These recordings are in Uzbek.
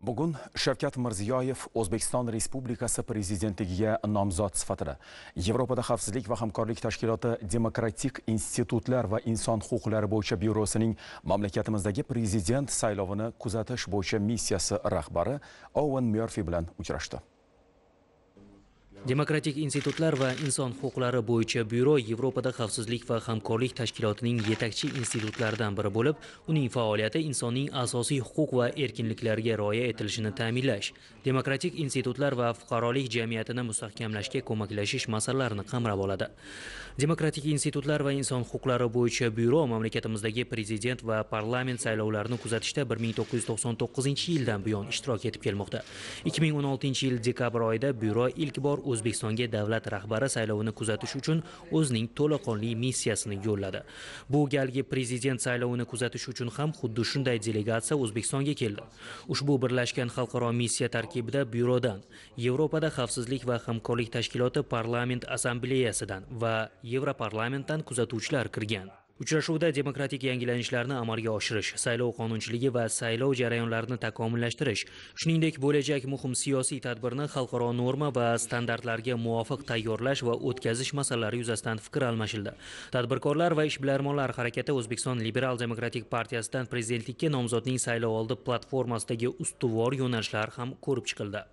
bugun shavkat mirziyoyev o'zbekiston respublikasi prezidentligiga nomzod sifatida yevropada xavfsizlik va hamkorlik tashkiloti demokratik institutlar va inson huquqlari bo'yicha byurosining mamlakatimizdagi prezident saylovini kuzatish bo'yicha missiyasi rahbari Owen Murphy bilan uchrashdi demokratik institutlar va inson huquqlari bo'yicha byuro yevropada xavfsizlik va hamkorlik tashkilotining yetakchi institutlaridan biri bo'lib uning faoliyati insonning asosiy huquq va erkinliklariga rioya etilishini ta'minlash demokratik institutlar va fuqarolik jamiyatini mustahkamlashga ko'maklashish masalalarini qamrab oladi demokratik institutlar va inson huquqlari bo'yicha byuro mamlakatimizdagi prezident va parlament saylovlarini kuzatishda 1999 yildan buyon ishtirok etib kelmoqda 2016 yil dekabr oyida byuro ilk bor o'zbekistonga davlat rahbari saylovini kuzatish uchun o'zining to'laqonli missiyasini yo'lladi bu galgi prezident saylovini kuzatish uchun ham xuddi shunday delegatsiya o'zbekistonga keldi ushbu birlashgan xalqaro missiya tarkibida byurodan yevropada xavfsizlik va hamkorlik tashkiloti parlament assambleyasidan va yevroparlamentdan kuzatuvchilar kirgan Uchrashuvda demokratik yangilanishlarni amalga oshirish, saylov qonunchiligi va saylov jarayonlarini takomillashtirish, shuningdek bo'lajak muhim siyosiy tadbirni xalqaro norma va standartlarga muvofiq tayyorlash va o'tkazish masalalari yuzasidan fikr almashildi. Tadbirkorlar va ishbilarmonlar harakati O'zbekiston Liberal Demokratik partiyasidan prezidentlikka nomzodning saylovoldi platformasidagi ustuvor yo'nalishlar ham ko'rib chiqildi.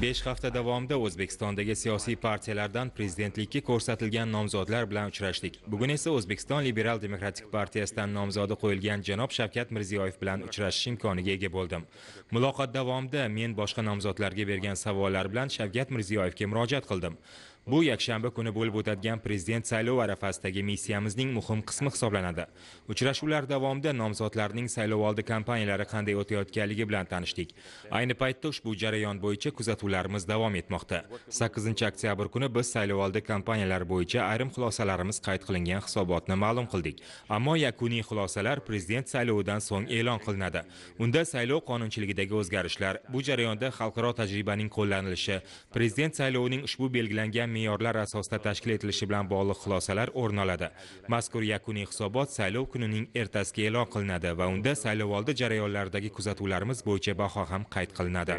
besh hafta davomida o'zbekistondagi siyosiy partiyalardan prezidentlikka ko'rsatilgan nomzodlar bilan uchrashdik bugun esa o'zbekiston liberal demokratik partiyasidan nomzodi qo'yilgan janob shavkat mirziyoyev bilan uchrashish imkoniga ega bo'ldim muloqot davomida men boshqa nomzodlarga bergan savollar bilan shavkat mirziyoyevga murojaat qildim bu yakshanba kuni bo'lib o'tadigan prezident saylovi arafasidagi missiyamizning muhim qismi hisoblanadi uchrashuvlar davomida nomzodlarning saylovoldi kampaniyalari qanday o'tayotganligi bilan tanishdik ayni paytda ushbu jarayon bo'yicha kuzatuvlarimiz davom etmoqda 8 oktyabr kuni biz saylovoldi kampaniyalari bo'yicha ayrim xulosalarimiz qayd qilingan hisobotni ma'lum qildik ammo yakuniy xulosalar prezident saylovidan so'ng e'lon qilinadi unda saylov qonunchiligidagi o'zgarishlar bu jarayonda xalqaro tajribaning qo'llanilishi prezident saylovining ushbu belgilangan me'yorlar asosida tashkil etilishi bilan bog'liq xulosalar o'rin oladi mazkur yakuniy hisobot saylov kunining ertasiga e'lon qilinadi va unda saylovoldi jarayonlaridagi kuzatuvlarimiz bo'yicha baho ham qayd qilinadi